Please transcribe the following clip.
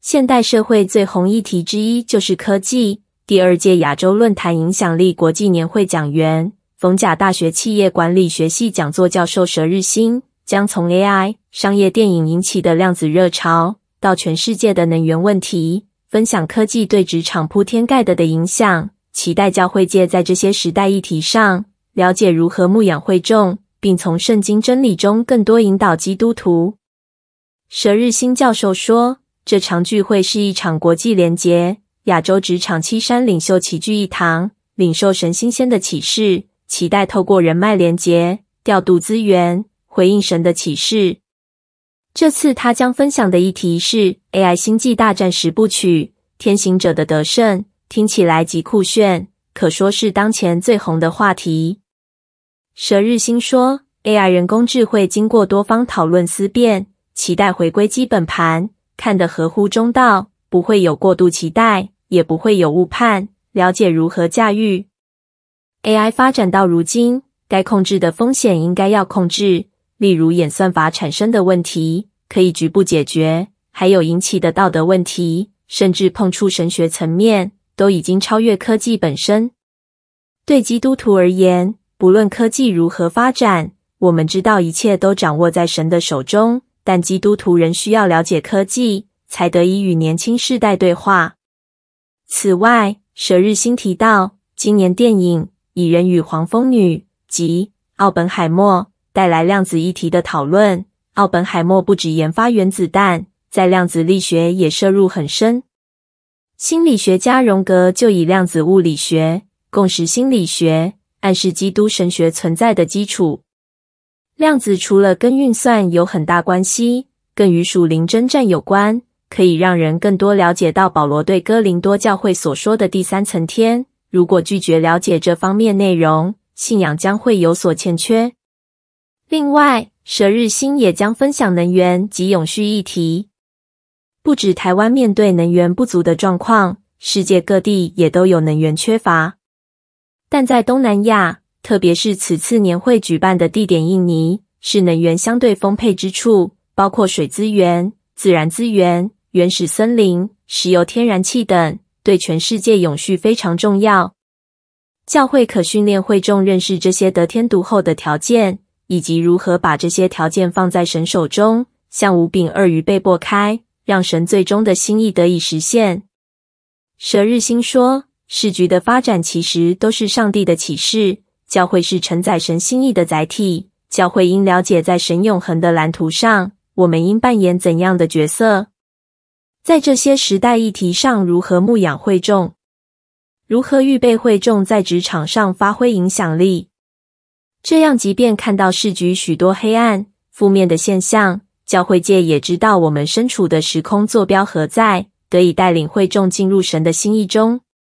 现代社会最红议题之一就是科技。第二届亚洲论坛影响力国际年会讲员、逢甲大学企业管理学系讲座教授佘日新，将从 AI、商业电影引起的量子热潮，到全世界的能源问题，分享科技对职场铺天盖地的影响。期待教会界在这些时代议题上，了解如何牧养会众，并从圣经真理中更多引导基督徒。佘日新教授说。这场聚会是一场国际联结，亚洲职场七山领袖齐聚一堂，领受神新鲜的启示，期待透过人脉联结调度资源，回应神的启示。这次他将分享的议题是 AI 星际大战十部曲，《天行者的得胜》，听起来极酷炫，可说是当前最红的话题。蛇日星说，AI 人工智慧经过多方讨论思辨，期待回归基本盘。看得合乎中道，不会有过度期待，也不会有误判。了解如何驾驭 AI 发展到如今，该控制的风险应该要控制。例如演算法产生的问题，可以局部解决；还有引起的道德问题，甚至碰触神学层面，都已经超越科技本身。对基督徒而言，不论科技如何发展，我们知道一切都掌握在神的手中。但基督徒仍需要了解科技，才得以与年轻世代对话。此外，舍日新提到，今年电影《蚁人与黄蜂女》及《奥本海默》带来量子议题的讨论。奥本海默不止研发原子弹，在量子力学也涉入很深。心理学家荣格就以量子物理学、共识心理学，暗示基督神学存在的基础。量子除了跟运算有很大关系，更与属灵征战有关，可以让人更多了解到保罗对哥林多教会所说的第三层天。如果拒绝了解这方面内容，信仰将会有所欠缺。另外，蛇日星也将分享能源及永续议题。不止台湾面对能源不足的状况，世界各地也都有能源缺乏。但在东南亚。特别是此次年会举办的地点印尼是能源相对丰沛之处，包括水资源、自然资源、原始森林、石油、天然气等，对全世界永续非常重要。教会可训练会众认识这些得天独厚的条件，以及如何把这些条件放在神手中，像五柄二鱼被擘开，让神最终的心意得以实现。蛇日星说，市局的发展其实都是上帝的启示。教会是承载神心意的载体，教会应了解在神永恒的蓝图上，我们应扮演怎样的角色，在这些时代议题上如何牧养会众，如何预备会众在职场上发挥影响力。这样，即便看到市局许多黑暗、负面的现象，教会界也知道我们身处的时空坐标何在，得以带领会众进入神的心意中。